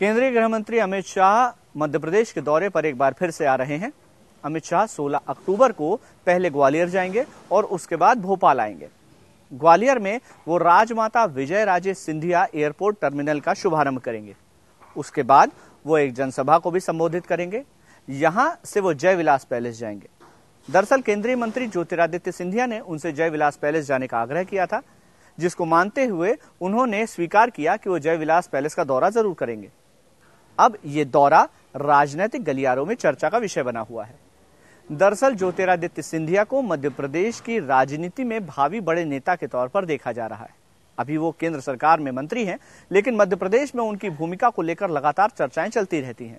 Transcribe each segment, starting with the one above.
केंद्रीय गृह मंत्री अमित शाह मध्य प्रदेश के दौरे पर एक बार फिर से आ रहे हैं अमित शाह 16 अक्टूबर को पहले ग्वालियर जाएंगे और उसके बाद भोपाल आएंगे ग्वालियर में वो राजमाता विजय राजे सिंधिया एयरपोर्ट टर्मिनल का शुभारंभ करेंगे उसके बाद वो एक जनसभा को भी संबोधित करेंगे यहां से वो जय विलास पैलेस जाएंगे दरअसल केंद्रीय मंत्री ज्योतिरादित्य सिंधिया ने उनसे जय विलास पैलेस जाने का आग्रह किया था जिसको मानते हुए उन्होंने स्वीकार किया कि वो जय विलास पैलेस का दौरा जरूर करेंगे अब ये दौरा राजनीतिक गलियारों में चर्चा का विषय बना हुआ है दरअसल ज्योतिरादित्य सिंधिया को मध्य प्रदेश की राजनीति में भावी बड़े नेता के तौर पर देखा जा रहा है अभी वो केंद्र सरकार में मंत्री हैं लेकिन मध्य प्रदेश में उनकी भूमिका को लेकर लगातार चर्चाएं चलती रहती हैं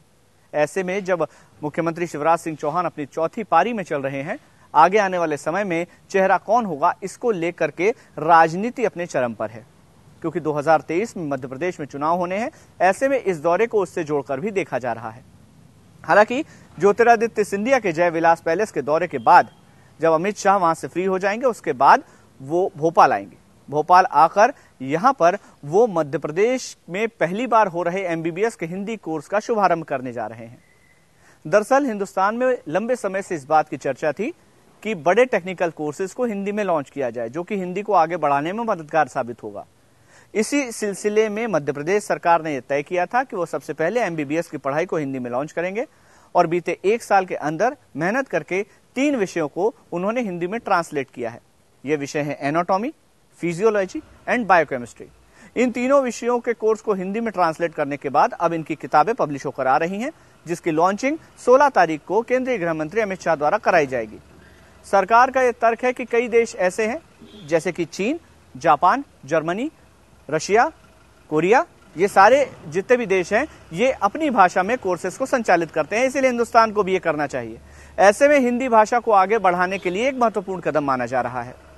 ऐसे में जब मुख्यमंत्री शिवराज सिंह चौहान अपनी चौथी पारी में चल रहे हैं आगे आने वाले समय में चेहरा कौन होगा इसको लेकर के राजनीति अपने चरम पर है क्योंकि 2023 में मध्य प्रदेश में चुनाव होने हैं ऐसे में इस दौरे को उससे जोड़कर भी देखा जा रहा है हालांकि ज्योतिरादित्य सिंधिया के जय विलास पैलेस के दौरे के बाद जब अमित शाह वहां से फ्री हो जाएंगे उसके बाद वो भोपाल आएंगे भोपाल आकर यहां पर वो मध्य प्रदेश में पहली बार हो रहे एमबीबीएस के हिंदी कोर्स का शुभारंभ करने जा रहे हैं दरअसल हिंदुस्तान में लंबे समय से इस बात की चर्चा थी कि बड़े टेक्निकल कोर्सेज को हिंदी में लॉन्च किया जाए जो कि हिंदी को आगे बढ़ाने में मददगार साबित होगा इसी सिलसिले में मध्य प्रदेश सरकार ने यह तय किया था कि वो सबसे पहले एमबीबीएस की पढ़ाई को हिंदी में लॉन्च करेंगे और बीते एक साल के अंदर मेहनत करके तीन विषयों को उन्होंने हिंदी में ट्रांसलेट किया है ये विषय है एनाटॉमी फिजियोलॉजी एंड बायोकेमिस्ट्री इन तीनों विषयों के कोर्स को हिंदी में ट्रांसलेट करने के बाद अब इनकी किताबें पब्लिश होकर आ रही हैं जिसकी लॉन्चिंग 16 तारीख को केंद्रीय गृह मंत्री अमित शाह द्वारा कराई जाएगी सरकार का यह तर्क है कि कई देश ऐसे हैं जैसे कि चीन जापान जर्मनी रशिया कोरिया ये सारे जितने भी देश हैं ये अपनी भाषा में कोर्सेज को संचालित करते हैं इसीलिए हिंदुस्तान को भी ये करना चाहिए ऐसे में हिंदी भाषा को आगे बढ़ाने के लिए एक महत्वपूर्ण कदम माना जा रहा है